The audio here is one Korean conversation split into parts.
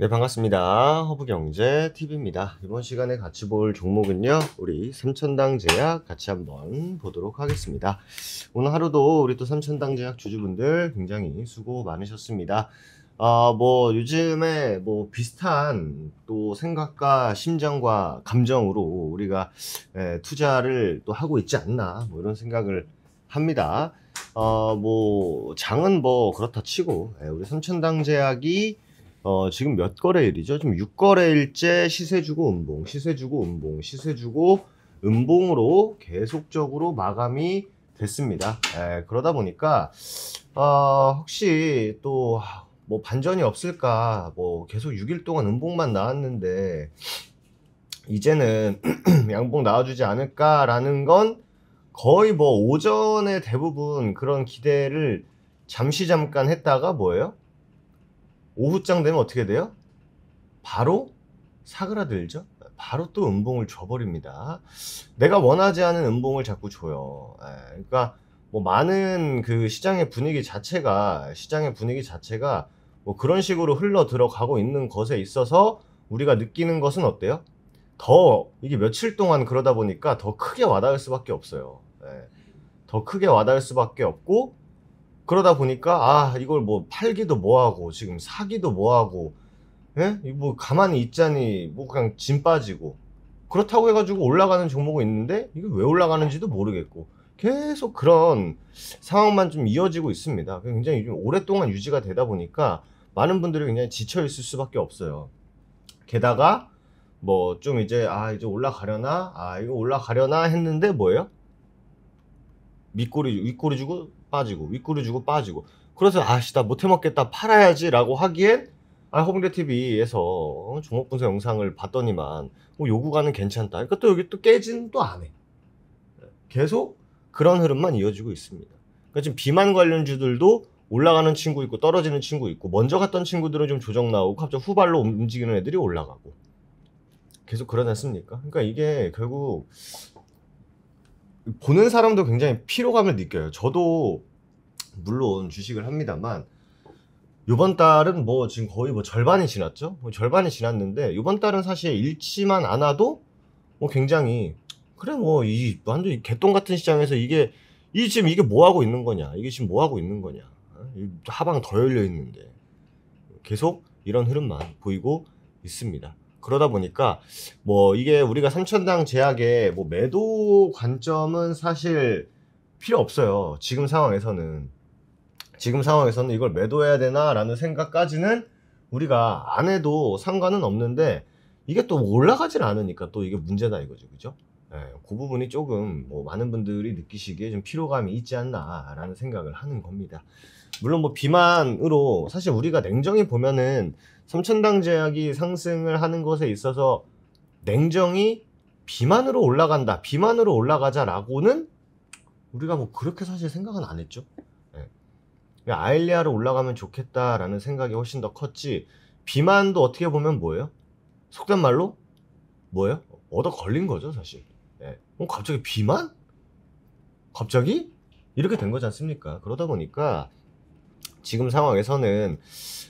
네, 반갑습니다. 허브경제TV입니다. 이번 시간에 같이 볼 종목은요, 우리 삼천당제약 같이 한번 보도록 하겠습니다. 오늘 하루도 우리 또 삼천당제약 주주분들 굉장히 수고 많으셨습니다. 아, 어, 뭐, 요즘에 뭐 비슷한 또 생각과 심정과 감정으로 우리가 에, 예, 투자를 또 하고 있지 않나, 뭐 이런 생각을 합니다. 어, 뭐, 장은 뭐 그렇다 치고, 에, 예, 우리 삼천당제약이 어, 지금 몇 거래일이죠? 지금 6거래일째 시세주고 음봉, 시세주고 음봉, 시세주고 음봉으로 계속적으로 마감이 됐습니다. 에, 예, 그러다 보니까 어, 혹시 또뭐 아, 반전이 없을까? 뭐 계속 6일 동안 음봉만 나왔는데 이제는 양봉 나와주지 않을까라는 건 거의 뭐 오전에 대부분 그런 기대를 잠시 잠깐 했다가 뭐예요? 오후장 되면 어떻게 돼요? 바로 사그라들죠. 바로 또 음봉을 줘버립니다. 내가 원하지 않은 음봉을 자꾸 줘요. 예, 그러니까 뭐 많은 그 시장의 분위기 자체가 시장의 분위기 자체가 뭐 그런 식으로 흘러 들어가고 있는 것에 있어서 우리가 느끼는 것은 어때요? 더 이게 며칠 동안 그러다 보니까 더 크게 와닿을 수밖에 없어요. 예, 더 크게 와닿을 수밖에 없고 그러다 보니까 아 이걸 뭐 팔기도 뭐하고 지금 사기도 뭐하고 예? 뭐 가만히 있자니 뭐 그냥 짐 빠지고 그렇다고 해가지고 올라가는 종목은 있는데 이게 왜 올라가는지도 모르겠고 계속 그런 상황만 좀 이어지고 있습니다. 굉장히 좀 오랫동안 유지가 되다 보니까 많은 분들이 굉장히 지쳐 있을 수밖에 없어요. 게다가 뭐 좀 이제 아 이제 올라가려나 아 이거 올라가려나 했는데 뭐예요? 밑꼬리 윗꼬리 주고 빠지고 윗구리 주고 빠지고 그래서 아씨 나 못해먹겠다 팔아야지라고 하기엔 아홍대 TV에서 종목 분석 영상을 봤더니만 뭐요구가는 괜찮다. 그러니까 또 여기 또 깨진 또 안 해. 계속 그런 흐름만 이어지고 있습니다. 그러니까 지금 비만 관련주들도 올라가는 친구 있고 떨어지는 친구 있고 먼저 갔던 친구들은 좀 조정 나오고 갑자기 후발로 움직이는 애들이 올라가고 계속 그러지 않습니까? 그러니까 이게 결국 보는 사람도 굉장히 피로감을 느껴요. 저도 물론 주식을 합니다만 이번 달은 뭐 지금 거의 뭐 절반이 지났죠? 뭐 절반이 지났는데 이번 달은 사실 잃지만 않아도 뭐 굉장히 그래 뭐이 완전 개똥 같은 시장에서 이게 이 지금 이게 뭐 하고 있는 거냐? 이게 지금 뭐 하고 있는 거냐? 어? 하방 더 열려 있는데 계속 이런 흐름만 보이고 있습니다. 그러다 보니까 뭐 이게 우리가 삼천당 제약의 뭐 매도 관점은 사실 필요 없어요. 지금 상황에서는 지금 상황에서는 이걸 매도해야 되나라는 생각까지는 우리가 안 해도 상관은 없는데 이게 또 올라가질 않으니까 또 이게 문제다 이거죠, 그죠? 네, 그 부분이 조금 뭐 많은 분들이 느끼시기에 좀 피로감이 있지 않나라는 생각을 하는 겁니다. 물론 뭐 비만으로 사실 우리가 냉정히 보면은 삼천당 제약이 상승을 하는 것에 있어서 냉정이 비만으로 올라간다, 비만으로 올라가자라고는 우리가 뭐 그렇게 사실 생각은 안 했죠. 네. 아일리아로 올라가면 좋겠다라는 생각이 훨씬 더 컸지 비만도 어떻게 보면 뭐예요? 속된 말로 뭐예요? 얻어 걸린 거죠 사실. 예. 어, 갑자기 비만? 갑자기? 이렇게 된 거지 않습니까? 그러다 보니까 지금 상황에서는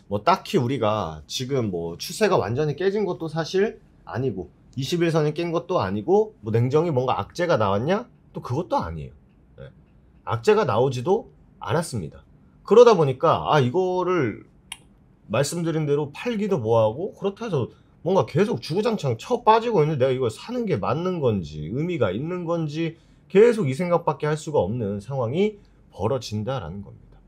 뭐 딱히 우리가 지금 뭐 추세가 완전히 깨진 것도 사실 아니고 21선이 깬 것도 아니고 뭐 냉정이 뭔가 악재가 나왔냐? 또 그것도 아니에요. 예. 악재가 나오지도 않았습니다. 그러다 보니까 아 이거를 말씀드린 대로 팔기도 뭐하고 그렇다 해서 뭔가 계속 주구장창 쳐 빠지고 있는데 내가 이걸 사는 게 맞는 건지 의미가 있는 건지 계속 이 생각밖에 할 수가 없는 상황이 벌어진다라는 겁니다.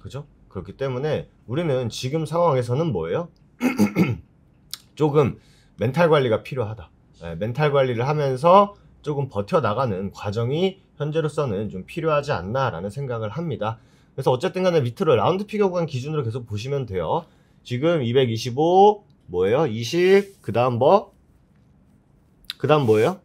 그죠? 그렇기 때문에 우리는 지금 상황에서는 뭐예요? 조금 멘탈 관리가 필요하다. 네, 멘탈 관리를 하면서 조금 버텨나가는 과정이 현재로서는 좀 필요하지 않나라는 생각을 합니다. 그래서 어쨌든 간에 밑으로 라운드 피겨 구간 기준으로 계속 보시면 돼요. 지금 225, 뭐예요? 20, 그 다음 뭐? 그 다음 뭐예요?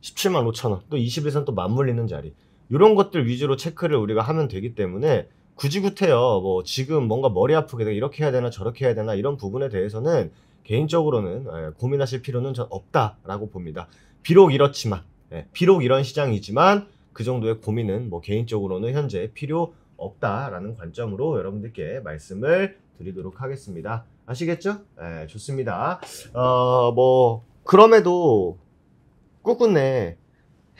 17만 5천원. 또 20에선 또 맞물리는 자리. 이런 것들 위주로 체크를 우리가 하면 되기 때문에 굳이 구태여 뭐 지금 뭔가 머리 아프게 되고 이렇게 해야 되나 저렇게 해야 되나 이런 부분에 대해서는 개인적으로는 예, 고민하실 필요는 없다라고 봅니다. 비록 이렇지만 예, 비록 이런 시장이지만 그 정도의 고민은 뭐 개인적으로는 현재 필요 없다라는 관점으로 여러분들께 말씀을 드리도록 하겠습니다. 아시겠죠? 네, 좋습니다. 어, 뭐, 그럼에도 꾸준히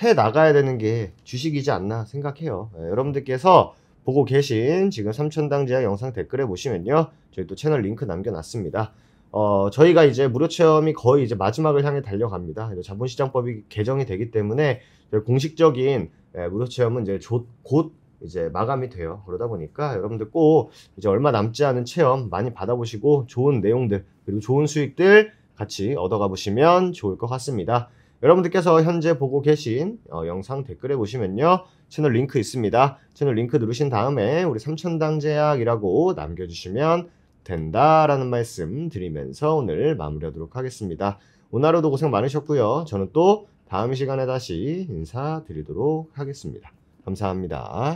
해 나가야 되는 게 주식이지 않나 생각해요. 네, 여러분들께서 보고 계신 지금 삼천당제약 영상 댓글에 보시면요. 저희 또 채널 링크 남겨놨습니다. 어, 저희가 이제 무료 체험이 거의 이제 마지막을 향해 달려갑니다. 자본시장법이 개정이 되기 때문에 공식적인 예, 무료 체험은 이제 곧 이제 마감이 돼요. 그러다 보니까 여러분들 꼭 이제 얼마 남지 않은 체험 많이 받아보시고 좋은 내용들 그리고 좋은 수익들 같이 얻어가 보시면 좋을 것 같습니다. 여러분들께서 현재 보고 계신 어, 영상 댓글에 보시면요. 채널 링크 있습니다. 채널 링크 누르신 다음에 우리 삼천당제약이라고 남겨주시면 된다라는 말씀 드리면서 오늘 마무리하도록 하겠습니다. 오늘 하루도 고생 많으셨고요. 저는 또 다음 시간에 다시 인사드리도록 하겠습니다. 감사합니다.